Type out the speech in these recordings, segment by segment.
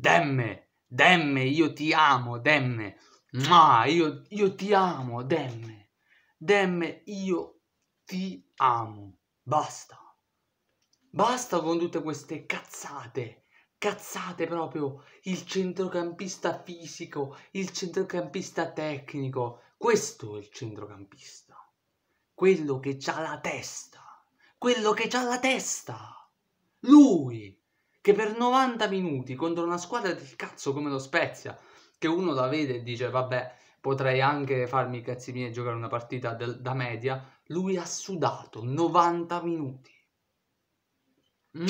Demme, Demme, io ti amo, Demme. Ma io, io ti amo, Demme. Demme, io ti amo. Basta. Basta con tutte queste cazzate. Cazzate proprio. Il centrocampista fisico, il centrocampista tecnico. Questo è il centrocampista. Quello che ha la testa. Quello che ha la testa. Lui che per 90 minuti contro una squadra del cazzo come lo Spezia, che uno la vede e dice vabbè potrei anche farmi i cazzi miei e giocare una partita del, da media, lui ha sudato 90 minuti.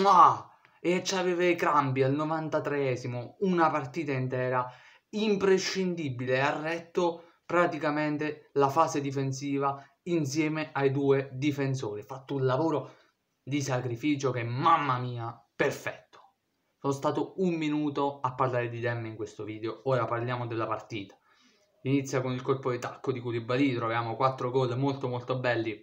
Mua! E aveva i crampi al 93esimo, una partita intera imprescindibile, ha retto praticamente la fase difensiva insieme ai due difensori. Ha fatto un lavoro di sacrificio che, mamma mia, perfetto. Sono stato un minuto a parlare di Dem in questo video, ora parliamo della partita. Inizia con il colpo di tacco di Curibali, troviamo quattro gol molto molto belli,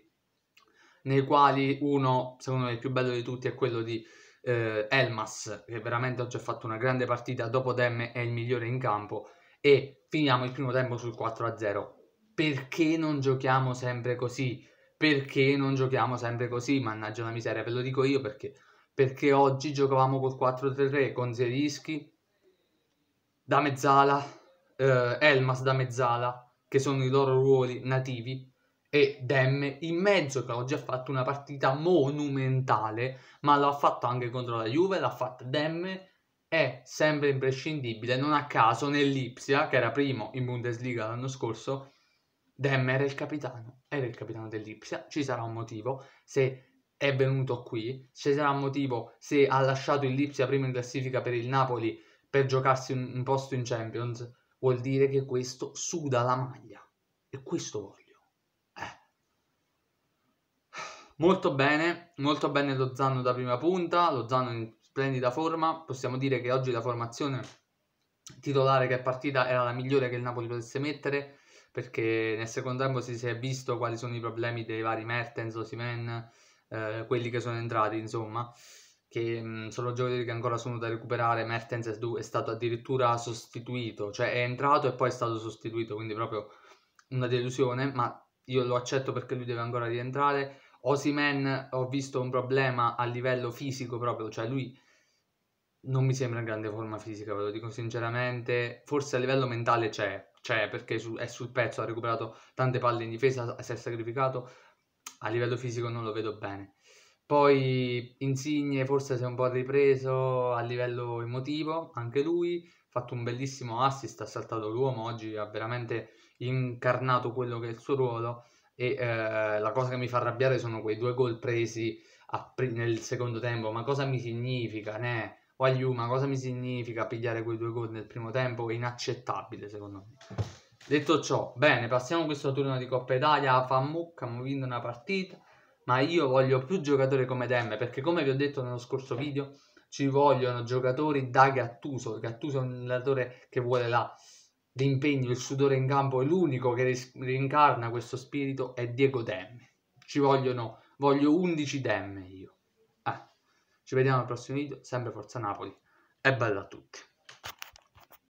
nei quali uno, secondo me il più bello di tutti, è quello di eh, Elmas, che veramente oggi ha fatto una grande partita, dopo Dem è il migliore in campo, e finiamo il primo tempo sul 4-0. Perché non giochiamo sempre così? Perché non giochiamo sempre così? Mannaggia la miseria, ve lo dico io perché perché oggi giocavamo col 4-3-3 con Zerischi da mezzala, eh, Elmas da mezzala, che sono i loro ruoli nativi, e Demme in mezzo, che oggi ha fatto una partita monumentale, ma l'ha fatto anche contro la Juve, l'ha fatta Demme, è sempre imprescindibile, non a caso nell'Ipsia, che era primo in Bundesliga l'anno scorso, Demme era il capitano, era il capitano dell'Ipsia, ci sarà un motivo, se è venuto qui, se sarà motivo se ha lasciato il Lipsia prima in classifica per il Napoli per giocarsi un, un posto in Champions, vuol dire che questo suda la maglia. E questo voglio. Eh. Molto bene, molto bene lo Zanno da prima punta, lo Zanno in splendida forma, possiamo dire che oggi la formazione titolare che è partita era la migliore che il Napoli potesse mettere, perché nel secondo tempo si si è visto quali sono i problemi dei vari Mertens, Osimen, eh, quelli che sono entrati, insomma, che mh, sono giocatori che ancora sono da recuperare. Mertens è stato addirittura sostituito, cioè è entrato e poi è stato sostituito, quindi proprio una delusione, ma io lo accetto perché lui deve ancora rientrare. Osimen ho visto un problema a livello fisico proprio, cioè lui non mi sembra in grande forma fisica, ve lo dico sinceramente, forse a livello mentale c'è, c'è perché è sul pezzo, ha recuperato tante palle in difesa, si è sacrificato, a livello fisico non lo vedo bene. Poi Insigne forse si è un po' ripreso a livello emotivo, anche lui, ha fatto un bellissimo assist, ha saltato l'uomo, oggi ha veramente incarnato quello che è il suo ruolo e eh, la cosa che mi fa arrabbiare sono quei due gol presi pre- nel secondo tempo, ma cosa mi significa, né? Wagyu, ma cosa mi significa pigliare quei due gol nel primo tempo? È inaccettabile secondo me. Detto ciò, bene, passiamo questo turno di Coppa Italia, Fammucca, abbiamo vinto una partita, ma io voglio più giocatori come Demme, perché come vi ho detto nello scorso video, ci vogliono giocatori da Gattuso, Gattuso è un allenatore che vuole la, l'impegno, il sudore in campo, è l'unico che rincarna questo spirito, è Diego Demme. Ci vogliono, voglio 11 Demme io. Eh, ci vediamo al prossimo video, sempre Forza Napoli e bella a tutti.